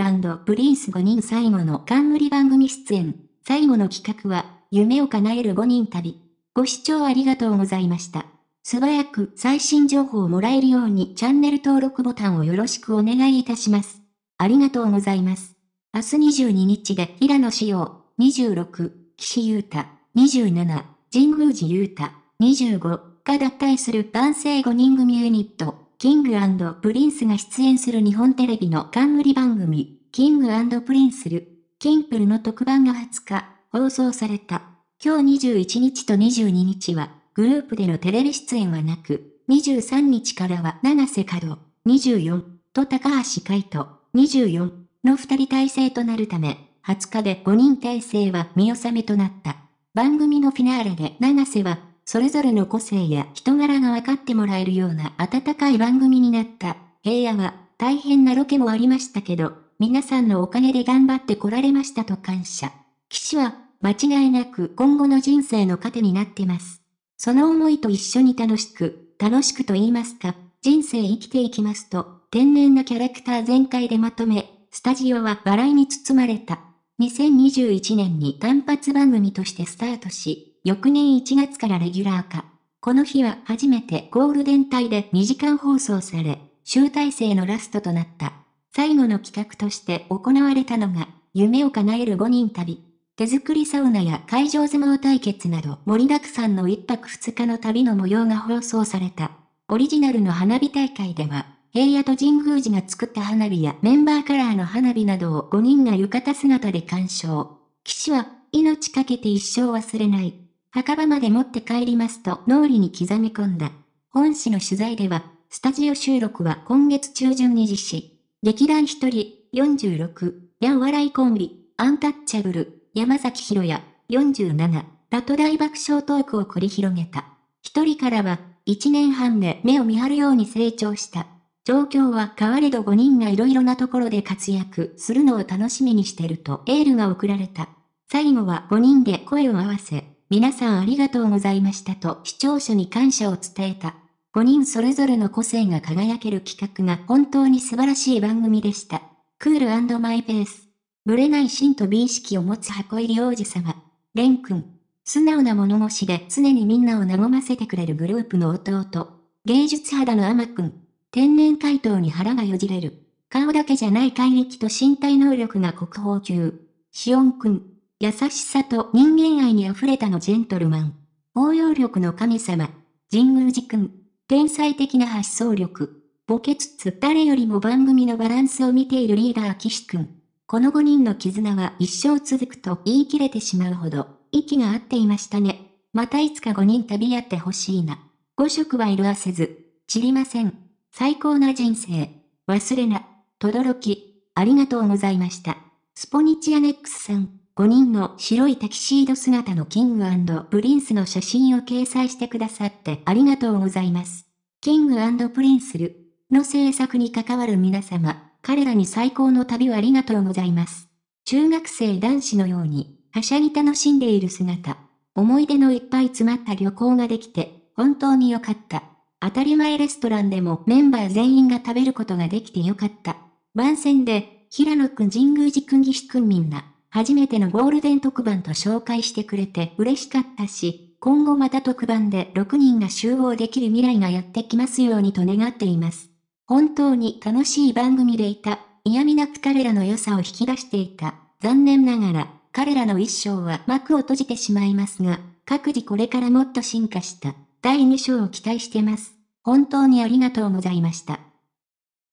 ンプリンス5人最後の冠番組出演。最後の企画は、夢を叶える5人旅。ご視聴ありがとうございました。素早く最新情報をもらえるようにチャンネル登録ボタンをよろしくお願いいたします。ありがとうございます。明日22日で平野紫耀、26、岸優太、27、神宮寺優太、25が脱退する男性5人組ユニット。キングプリンスが出演する日本テレビの冠番組、キングプリンスル、キンプルの特番が20日、放送された。今日21日と22日は、グループでのテレビ出演はなく、23日からは長瀬角24と高橋海人、24の2人体制となるため、20日で5人体制は見納めとなった。番組のフィナーレで長瀬はそれぞれの個性や人柄が分かってもらえるような温かい番組になった。平野は、大変なロケもありましたけど、皆さんのおかげで頑張ってこられましたと感謝。岸は、間違いなく今後の人生の糧になってます。その思いと一緒に楽しく、楽しくと言いますか、人生生きていきますと、天然なキャラクター全開でまとめ、スタジオは笑いに包まれた。2021年に単発番組としてスタートし、翌年1月からレギュラー化。この日は初めてゴールデン帯で2時間放送され、集大成のラストとなった。最後の企画として行われたのが、夢を叶える5人旅。手作りサウナや会場相撲対決など盛りだくさんの1泊2日の旅の模様が放送された。オリジナルの花火大会では、平野と神宮寺が作った花火やメンバーカラーの花火などを5人が浴衣姿で鑑賞。騎士は、命かけて一生忘れない。墓場まで持って帰りますと脳裏に刻み込んだ。本誌の取材では、スタジオ収録は今月中旬に実施。劇団一人、46、やお笑いコンビ、アンタッチャブル、山崎博也、47、トと大爆笑トークを繰り広げた。一人からは、一年半で目を見張るように成長した。状況は変われど5人が色々なところで活躍するのを楽しみにしてるとエールが送られた。最後は5人で声を合わせ、皆さんありがとうございましたと視聴者に感謝を伝えた。5人それぞれの個性が輝ける企画が本当に素晴らしい番組でした。クールマイペース。ぶれない芯と美意識を持つ箱入り王子様。レン君。素直な物腰で常にみんなを和ませてくれるグループの弟。芸術肌のマ君。天然回答に腹がよじれる。顔だけじゃない怪力と身体能力が国宝級。シオン君。優しさと人間愛に溢れたのジェントルマン。応用力の神様。神宮寺くん。天才的な発想力。ボケつつ誰よりも番組のバランスを見ているリーダー岸君。この5人の絆は一生続くと言い切れてしまうほど、息が合っていましたね。またいつか5人旅やってほしいな。5色は色あせず、知りません。最高な人生。忘れな。とどろき。ありがとうございました。スポニチアネックスさん。5人の白いタキシード姿のキングプリンスの写真を掲載してくださってありがとうございます。キングプリンスルの制作に関わる皆様、彼らに最高の旅をありがとうございます。中学生男子のように、はしゃぎ楽しんでいる姿。思い出のいっぱい詰まった旅行ができて、本当に良かった。当たり前レストランでもメンバー全員が食べることができて良かった。番宣で、平野くん神宮寺くん岸くんみんな。初めてのゴールデン特番と紹介してくれて嬉しかったし、今後また特番で6人が集合できる未来がやってきますようにと願っています。本当に楽しい番組でいた、嫌味なく彼らの良さを引き出していた。残念ながら、彼らの一生は幕を閉じてしまいますが、各自これからもっと進化した、第2章を期待してます。本当にありがとうございました。